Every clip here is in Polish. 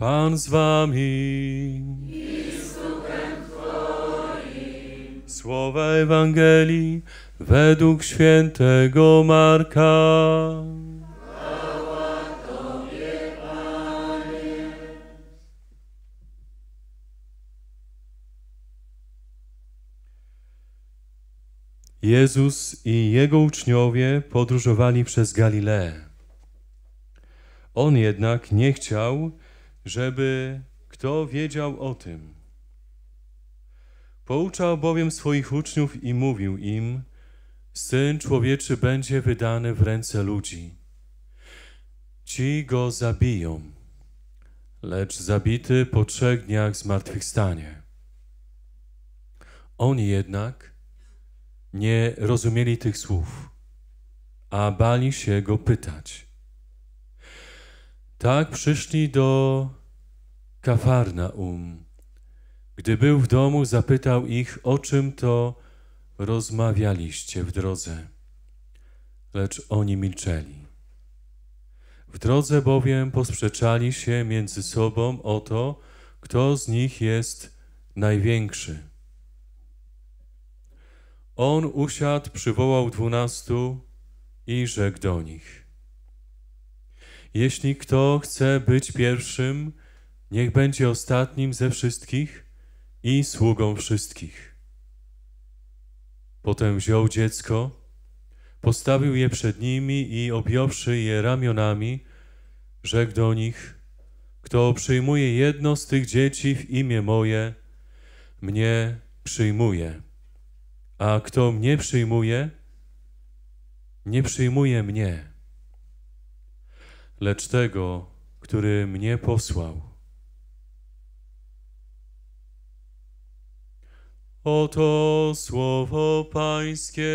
Pan z wami. I Słowa Ewangelii według świętego Marka. Jezus i Jego uczniowie podróżowali przez Galileę. On jednak nie chciał, żeby kto wiedział o tym. Pouczał bowiem swoich uczniów i mówił im, Syn człowieczy będzie wydany w ręce ludzi. Ci go zabiją, lecz zabity po trzech dniach zmartwychwstanie. Oni jednak nie rozumieli tych słów, a bali się go pytać. Tak przyszli do Kafarnaum. Gdy był w domu, zapytał ich, o czym to rozmawialiście w drodze. Lecz oni milczeli. W drodze bowiem posprzeczali się między sobą o to, kto z nich jest największy. On usiadł, przywołał dwunastu i rzekł do nich. Jeśli kto chce być pierwszym, Niech będzie ostatnim ze wszystkich i sługą wszystkich. Potem wziął dziecko, postawił je przed nimi i objąwszy je ramionami, rzekł do nich, kto przyjmuje jedno z tych dzieci w imię moje, mnie przyjmuje. A kto mnie przyjmuje, nie przyjmuje mnie, lecz tego, który mnie posłał. Oto słowo Pańskie.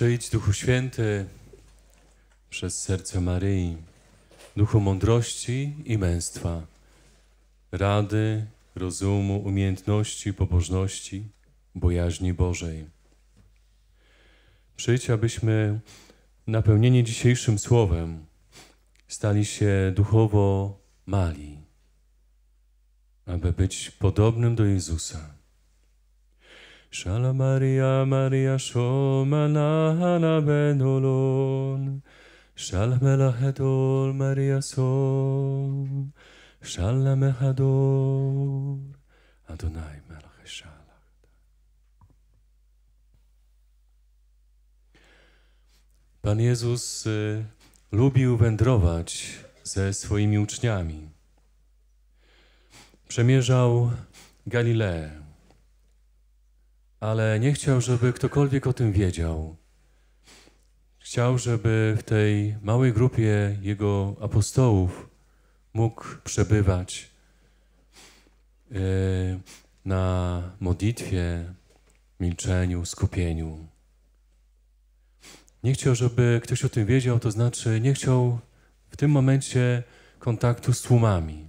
Przyjdź, Duchu Święty, przez serce Maryi, Duchu mądrości i męstwa, rady, rozumu, umiejętności, pobożności, bojaźni Bożej. Przyjdź, abyśmy napełnieni dzisiejszym słowem stali się duchowo mali, aby być podobnym do Jezusa Shala Maria Maria Shomana Hana Benolon Shalom Elahedol Maria Sol Shalom Echador Adonai Pan Jezus y, lubił wędrować ze swoimi uczniami. Przemierzał Galileę ale nie chciał, żeby ktokolwiek o tym wiedział. Chciał, żeby w tej małej grupie jego apostołów mógł przebywać e, na modlitwie, milczeniu, skupieniu. Nie chciał, żeby ktoś o tym wiedział, to znaczy nie chciał w tym momencie kontaktu z tłumami.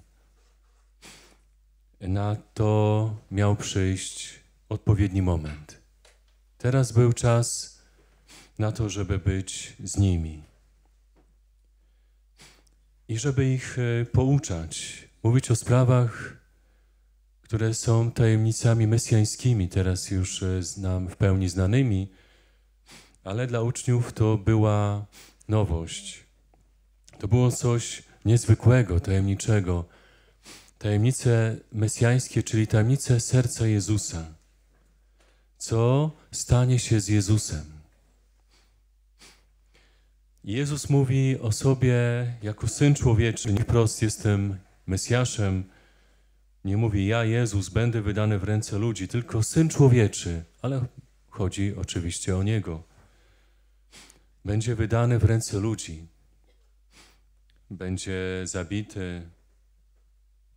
Na to miał przyjść odpowiedni moment. Teraz był czas na to, żeby być z nimi. I żeby ich e, pouczać, mówić o sprawach, które są tajemnicami mesjańskimi, teraz już e, nam w pełni znanymi, ale dla uczniów to była nowość. To było coś niezwykłego, tajemniczego. Tajemnice mesjańskie, czyli tajemnice serca Jezusa co stanie się z Jezusem. Jezus mówi o sobie jako Syn Człowieczy, nie wprost jestem Mesjaszem, nie mówi ja Jezus będę wydany w ręce ludzi, tylko Syn Człowieczy, ale chodzi oczywiście o Niego. Będzie wydany w ręce ludzi, będzie zabity,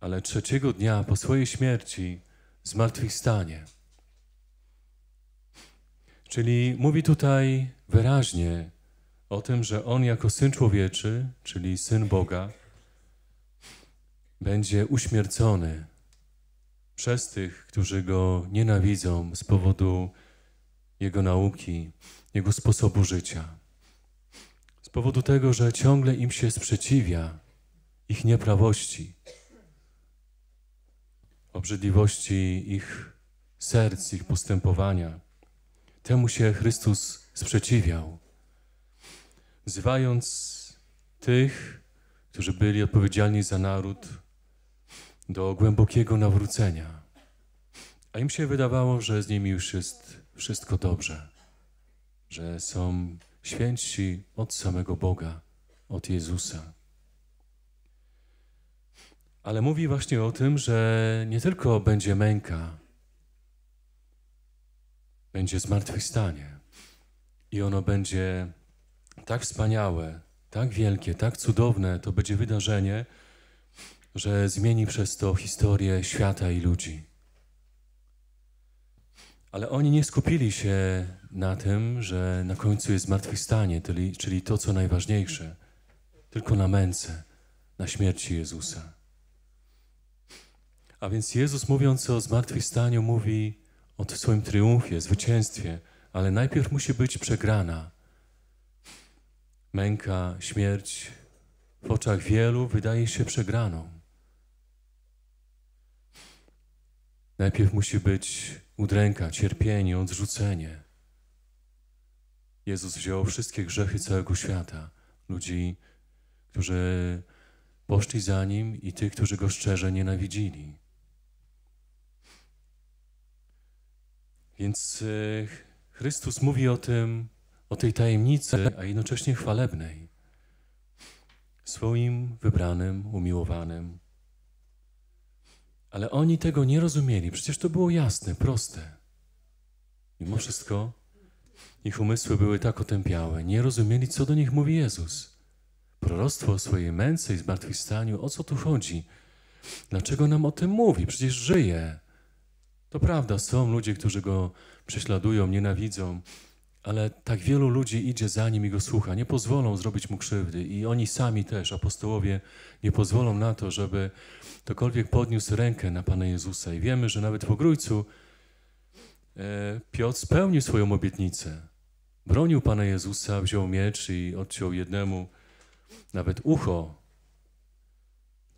ale trzeciego dnia po swojej śmierci zmartwychwstanie. stanie. Czyli mówi tutaj wyraźnie o tym, że on jako syn człowieczy, czyli syn Boga, będzie uśmiercony przez tych, którzy go nienawidzą z powodu jego nauki, jego sposobu życia. Z powodu tego, że ciągle im się sprzeciwia ich nieprawości, obrzydliwości ich serc, ich postępowania. Temu się Chrystus sprzeciwiał, wzywając tych, którzy byli odpowiedzialni za naród, do głębokiego nawrócenia. A im się wydawało, że z nimi już jest wszystko dobrze, że są święci od samego Boga, od Jezusa. Ale mówi właśnie o tym, że nie tylko będzie męka, będzie zmartwychwstanie. I ono będzie tak wspaniałe, tak wielkie, tak cudowne, to będzie wydarzenie, że zmieni przez to historię świata i ludzi. Ale oni nie skupili się na tym, że na końcu jest zmartwychwstanie, czyli, czyli to, co najważniejsze, tylko na męce, na śmierci Jezusa. A więc Jezus mówiąc o zmartwychwstaniu mówi, o swoim triumfie, zwycięstwie, ale najpierw musi być przegrana. Męka, śmierć w oczach wielu wydaje się przegraną. Najpierw musi być udręka, cierpienie, odrzucenie. Jezus wziął wszystkie grzechy całego świata, ludzi, którzy poszli za Nim i tych, którzy Go szczerze nienawidzili. Więc e, Chrystus mówi o tym, o tej tajemnicy, a jednocześnie chwalebnej. Swoim wybranym, umiłowanym. Ale oni tego nie rozumieli. Przecież to było jasne, proste. Mimo wszystko ich umysły były tak otępiałe. Nie rozumieli, co do nich mówi Jezus. Proroctwo o swojej męce i zmartwychwstaniu, o co tu chodzi? Dlaczego nam o tym mówi? Przecież żyje. To prawda, są ludzie, którzy go prześladują, nienawidzą, ale tak wielu ludzi idzie za nim i go słucha. Nie pozwolą zrobić mu krzywdy i oni sami też, apostołowie, nie pozwolą na to, żeby ktokolwiek podniósł rękę na Pana Jezusa. I wiemy, że nawet w Ogrójcu e, Piotr spełnił swoją obietnicę. Bronił Pana Jezusa, wziął miecz i odciął jednemu nawet ucho,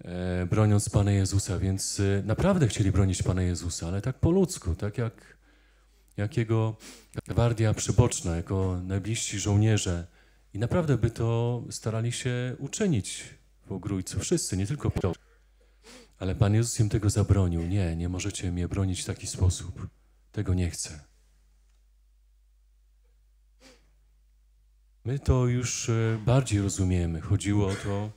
E, broniąc Pana Jezusa, więc e, naprawdę chcieli bronić Pana Jezusa, ale tak po ludzku, tak jak, jak jego gwardia przyboczna, jako najbliżsi żołnierze. I naprawdę by to starali się uczynić w Ogrójcu, wszyscy, nie tylko Piotr. Ale Pan Jezus im tego zabronił. Nie, nie możecie mnie bronić w taki sposób. Tego nie chcę. My to już e, bardziej rozumiemy. Chodziło o to,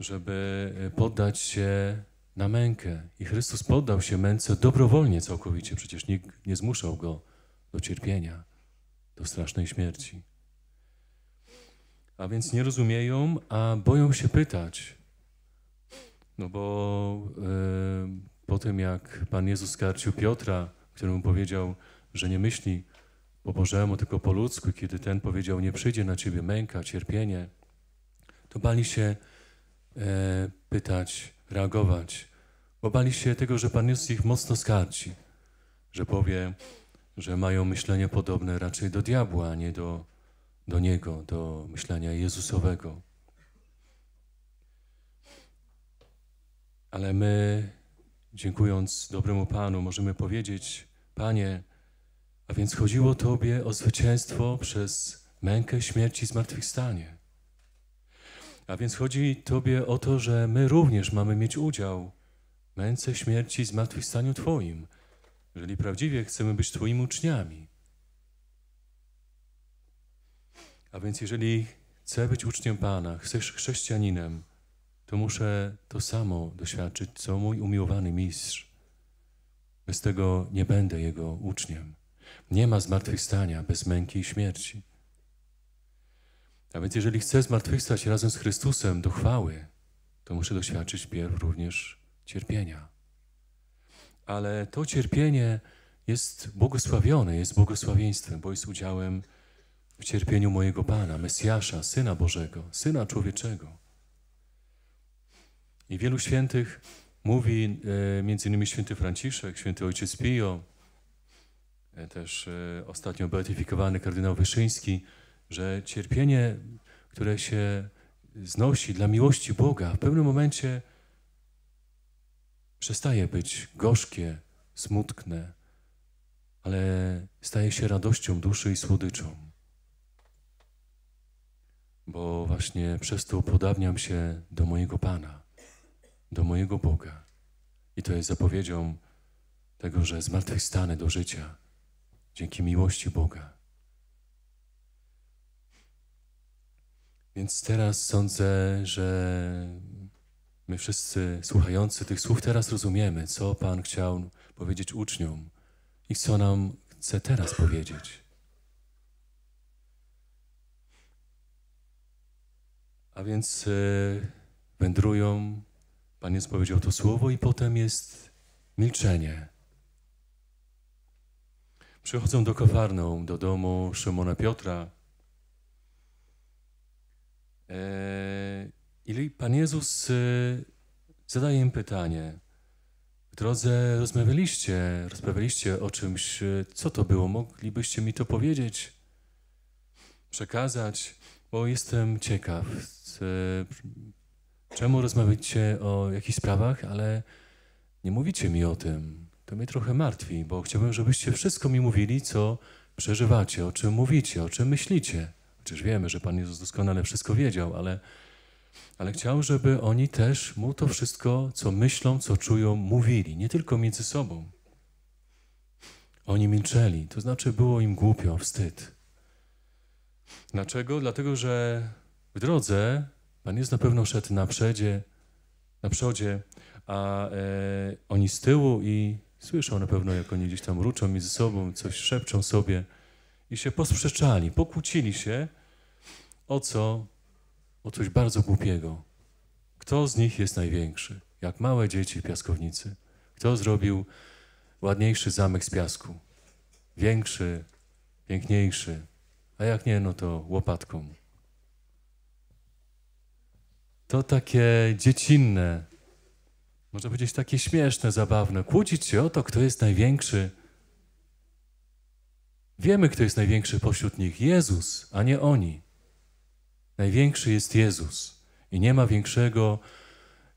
żeby e, poddać się na mękę. I Chrystus poddał się męce dobrowolnie całkowicie, przecież nikt nie zmuszał go do cierpienia, do strasznej śmierci. A więc nie rozumieją, a boją się pytać. No bo yy, po tym, jak Pan Jezus skarcił Piotra, któremu powiedział, że nie myśli po Bożemu, tylko po ludzku, kiedy ten powiedział, nie przyjdzie na ciebie męka, cierpienie, to bali się E, pytać, reagować. Obali się tego, że Pan Jezus ich mocno skarci, że powie, że mają myślenie podobne raczej do diabła, a nie do, do Niego, do myślenia Jezusowego. Ale my, dziękując dobremu Panu, możemy powiedzieć, Panie, a więc chodziło Tobie o zwycięstwo przez mękę, śmierć i zmartwychwstanie. A więc chodzi Tobie o to, że my również mamy mieć udział w męce śmierci zmartwychwstaniu Twoim, jeżeli prawdziwie chcemy być Twoimi uczniami. A więc jeżeli chcę być uczniem Pana, chcesz chrześcijaninem, to muszę to samo doświadczyć, co mój umiłowany mistrz. Bez tego nie będę jego uczniem. Nie ma zmartwychwstania bez męki i śmierci. A więc jeżeli chcę zmartwychwstać razem z Chrystusem do chwały, to muszę doświadczyć pierw również cierpienia. Ale to cierpienie jest błogosławione, jest błogosławieństwem, bo jest udziałem w cierpieniu mojego Pana, Mesjasza, Syna Bożego, Syna Człowieczego. I wielu świętych mówi, e, między innymi święty Franciszek, święty ojciec Pio, e, też e, ostatnio beatyfikowany kardynał Wyszyński, że cierpienie, które się znosi dla miłości Boga, w pewnym momencie przestaje być gorzkie, smutne, ale staje się radością duszy i słodyczą. Bo właśnie przez to podawniam się do mojego Pana, do mojego Boga. I to jest zapowiedzią tego, że zmartwychwstanę do życia dzięki miłości Boga. Więc teraz sądzę, że my wszyscy słuchający tych słów teraz rozumiemy, co Pan chciał powiedzieć uczniom i co nam chce teraz powiedzieć. A więc e, wędrują, Pan jest powiedział to słowo i potem jest milczenie. Przychodzą do Kafarną, do domu Szymona Piotra, E, I Pan Jezus e, zadaje im pytanie. W drodze rozmawialiście, rozmawialiście o czymś, e, co to było, moglibyście mi to powiedzieć, przekazać, bo jestem ciekaw, czemu rozmawiacie o jakichś sprawach, ale nie mówicie mi o tym. To mnie trochę martwi, bo chciałbym, żebyście wszystko mi mówili, co przeżywacie, o czym mówicie, o czym myślicie. Przecież wiemy, że Pan Jezus doskonale wszystko wiedział, ale, ale chciał, żeby oni też mu to wszystko, co myślą, co czują, mówili, nie tylko między sobą. Oni milczeli, to znaczy było im głupio, wstyd. Dlaczego? Dlatego, że w drodze Pan jest na pewno szedł na przodzie, na przodzie a e, oni z tyłu i słyszą na pewno, jak oni gdzieś tam ruczą między sobą, coś szepczą sobie i się posprzeczali, pokłócili się, o co? O coś bardzo głupiego. Kto z nich jest największy? Jak małe dzieci w piaskownicy. Kto zrobił ładniejszy zamek z piasku? Większy, piękniejszy. A jak nie, no to łopatką. To takie dziecinne, można powiedzieć takie śmieszne, zabawne. Kłócić się o to, kto jest największy. Wiemy, kto jest największy pośród nich. Jezus, a nie oni. Największy jest Jezus i nie ma większego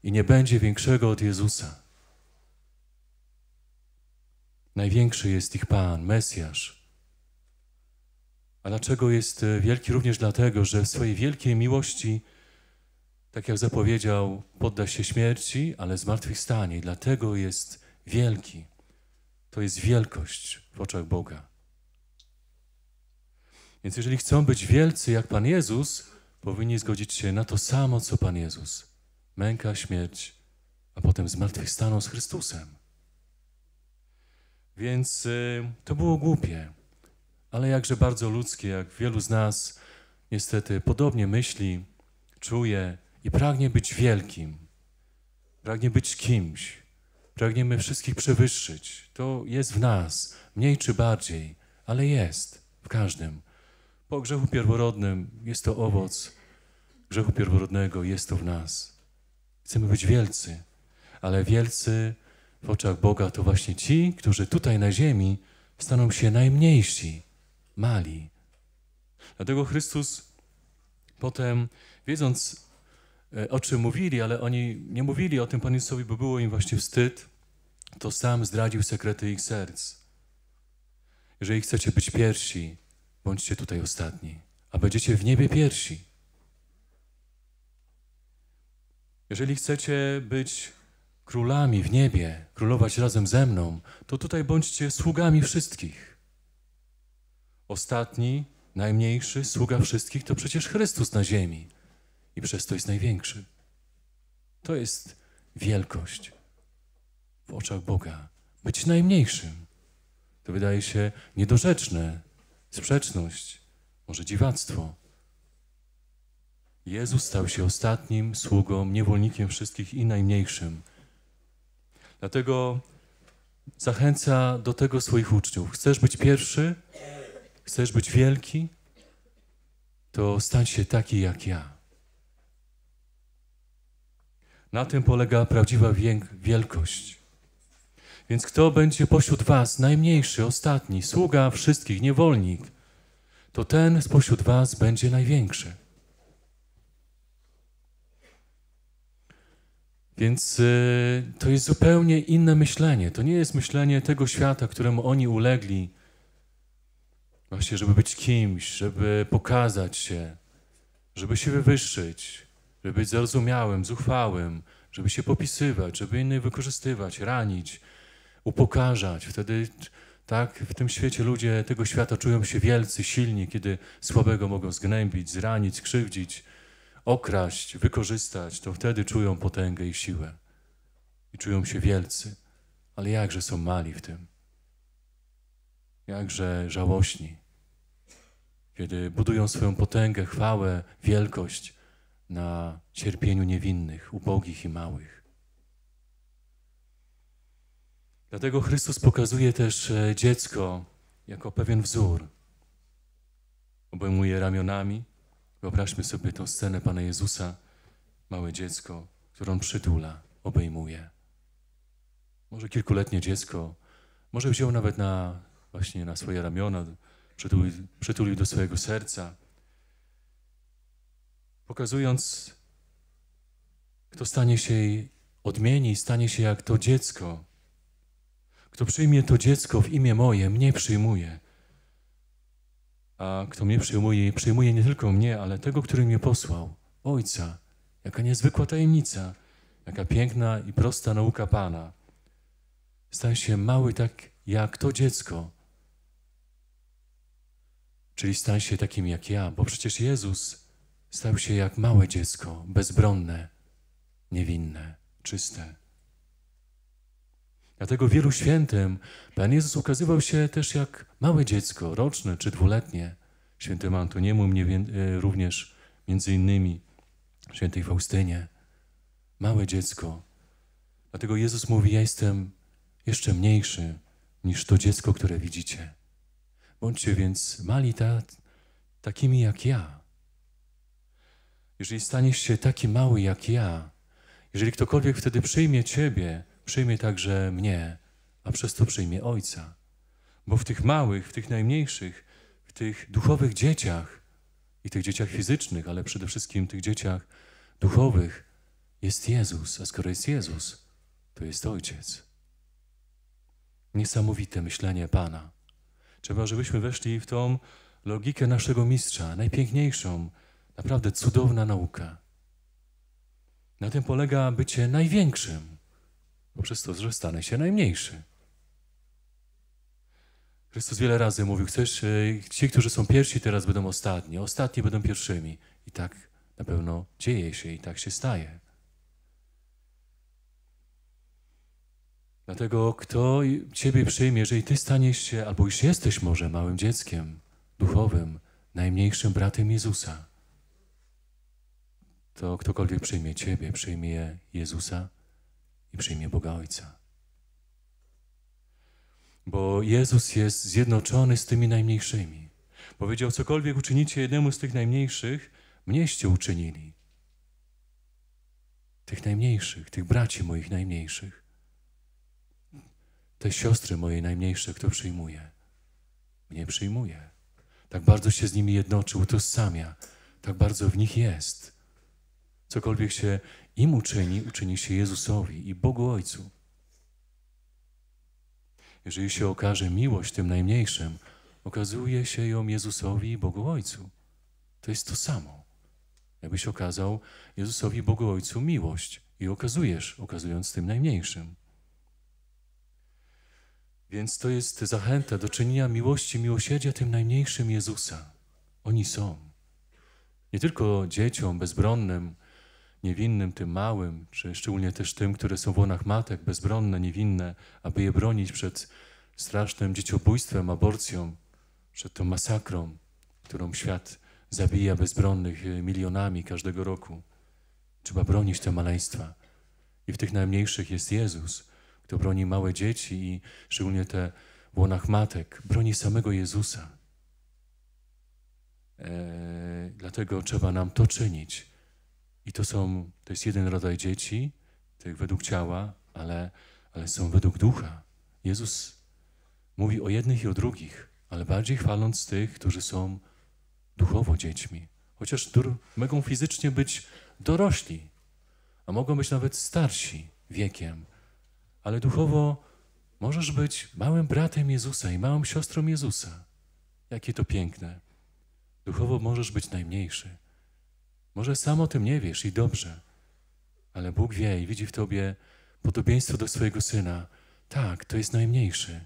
i nie będzie większego od Jezusa. Największy jest ich Pan, Mesjasz. A dlaczego jest e, wielki? Również dlatego, że w swojej wielkiej miłości, tak jak zapowiedział, podda się śmierci, ale zmartwychwstanie. I dlatego jest wielki. To jest wielkość w oczach Boga. Więc jeżeli chcą być wielcy jak Pan Jezus, powinni zgodzić się na to samo, co Pan Jezus. Męka, śmierć, a potem zmartwychwstaną z Chrystusem. Więc y, to było głupie, ale jakże bardzo ludzkie, jak wielu z nas niestety podobnie myśli, czuje i pragnie być wielkim, pragnie być kimś, pragniemy wszystkich przewyższyć. To jest w nas, mniej czy bardziej, ale jest w każdym po grzechu pierworodnym jest to owoc grzechu pierworodnego, jest to w nas. Chcemy być wielcy, ale wielcy w oczach Boga to właśnie ci, którzy tutaj na ziemi staną się najmniejsi, mali. Dlatego Chrystus potem, wiedząc e, o czym mówili, ale oni nie mówili o tym Panu bo było im właśnie wstyd, to sam zdradził sekrety ich serc. Jeżeli chcecie być pierwsi, Bądźcie tutaj ostatni, a będziecie w niebie pierwsi. Jeżeli chcecie być królami w niebie, królować razem ze mną, to tutaj bądźcie sługami wszystkich. Ostatni, najmniejszy, sługa wszystkich to przecież Chrystus na ziemi i przez to jest największy. To jest wielkość w oczach Boga. Być najmniejszym. To wydaje się niedorzeczne, sprzeczność, może dziwactwo. Jezus stał się ostatnim sługą, niewolnikiem wszystkich i najmniejszym. Dlatego zachęca do tego swoich uczniów. Chcesz być pierwszy? Chcesz być wielki? To stań się taki jak ja. Na tym polega prawdziwa wielkość. Więc kto będzie pośród was najmniejszy, ostatni, sługa wszystkich, niewolnik, to ten spośród was będzie największy. Więc y, to jest zupełnie inne myślenie. To nie jest myślenie tego świata, któremu oni ulegli, właśnie, żeby być kimś, żeby pokazać się, żeby się wywyższyć, żeby być zrozumiałym, zuchwałym, żeby się popisywać, żeby innych wykorzystywać, ranić, upokarzać. Wtedy tak, w tym świecie ludzie tego świata czują się wielcy, silni, kiedy słabego mogą zgnębić, zranić, krzywdzić, okraść, wykorzystać, to wtedy czują potęgę i siłę. I czują się wielcy. Ale jakże są mali w tym. Jakże żałośni. Kiedy budują swoją potęgę, chwałę, wielkość na cierpieniu niewinnych, ubogich i małych. Dlatego Chrystus pokazuje też e, dziecko jako pewien wzór. Obejmuje ramionami. Wyobraźmy sobie tą scenę Pana Jezusa, małe dziecko, którą przytula, obejmuje. Może kilkuletnie dziecko, może wziął nawet na, właśnie na swoje ramiona, przytulił, przytulił do swojego serca, pokazując, kto stanie się, odmieni, stanie się jak to dziecko, kto przyjmie to dziecko w imię moje, mnie przyjmuje. A kto mnie przyjmuje, przyjmuje nie tylko mnie, ale tego, który mnie posłał, Ojca. Jaka niezwykła tajemnica, jaka piękna i prosta nauka Pana. Stań się mały tak jak to dziecko, czyli stań się takim jak ja, bo przecież Jezus stał się jak małe dziecko, bezbronne, niewinne, czyste. Dlatego wielu świętym Pan Jezus ukazywał się też jak małe dziecko, roczne czy dwuletnie. Świętym Antoniemu mnie e, również, między innymi, świętej Faustynie. Małe dziecko. Dlatego Jezus mówi, ja jestem jeszcze mniejszy niż to dziecko, które widzicie. Bądźcie więc mali ta, takimi jak ja. Jeżeli staniesz się taki mały jak ja, jeżeli ktokolwiek wtedy przyjmie Ciebie, przyjmie także mnie, a przez to przyjmie Ojca. Bo w tych małych, w tych najmniejszych, w tych duchowych dzieciach i tych dzieciach fizycznych, ale przede wszystkim tych dzieciach duchowych jest Jezus, a skoro jest Jezus, to jest Ojciec. Niesamowite myślenie Pana. Trzeba, żebyśmy weszli w tą logikę naszego mistrza, najpiękniejszą, naprawdę cudowna nauka. Na tym polega bycie największym poprzez to, że stanę się najmniejszy. Chrystus wiele razy mówił, chcesz, e, ci, którzy są pierwsi, teraz będą ostatni, ostatni będą pierwszymi. I tak na pewno dzieje się i tak się staje. Dlatego kto Ciebie przyjmie, jeżeli Ty staniesz się, albo już jesteś może małym dzieckiem duchowym, najmniejszym bratem Jezusa, to ktokolwiek przyjmie Ciebie, przyjmie Jezusa, i przyjmie Boga Ojca. Bo Jezus jest zjednoczony z tymi najmniejszymi. Powiedział, cokolwiek uczynicie jednemu z tych najmniejszych, mnieście uczynili. Tych najmniejszych, tych braci moich najmniejszych, te siostry moje najmniejsze, kto przyjmuje, mnie przyjmuje. Tak bardzo się z nimi jednoczy, utożsamia, tak bardzo w nich jest. Cokolwiek się im uczyni, uczyni się Jezusowi i Bogu Ojcu. Jeżeli się okaże miłość tym najmniejszym, okazuje się ją Jezusowi i Bogu Ojcu. To jest to samo. Jakbyś okazał Jezusowi Bogu Ojcu miłość i okazujesz, okazując tym najmniejszym. Więc to jest zachęta do czynienia miłości, miłosierdzia tym najmniejszym Jezusa. Oni są. Nie tylko dzieciom bezbronnym, niewinnym, tym małym, czy szczególnie też tym, które są w łonach matek, bezbronne, niewinne, aby je bronić przed strasznym dzieciobójstwem, aborcją, przed tą masakrą, którą świat zabija bezbronnych e, milionami każdego roku. Trzeba bronić te maleństwa. I w tych najmniejszych jest Jezus, kto broni małe dzieci i szczególnie te w łonach matek, broni samego Jezusa. Eee, dlatego trzeba nam to czynić i to są, to jest jeden rodzaj dzieci, tych według ciała, ale, ale są według ducha. Jezus mówi o jednych i o drugich, ale bardziej chwaląc tych, którzy są duchowo dziećmi. Chociaż mogą fizycznie być dorośli, a mogą być nawet starsi wiekiem, ale duchowo możesz być małym bratem Jezusa i małą siostrą Jezusa. Jakie to piękne. Duchowo możesz być najmniejszy. Może sam o tym nie wiesz i dobrze, ale Bóg wie i widzi w tobie podobieństwo do swojego syna. Tak, to jest najmniejszy,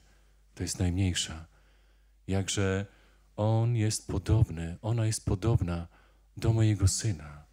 to jest najmniejsza. Jakże on jest podobny, ona jest podobna do mojego syna.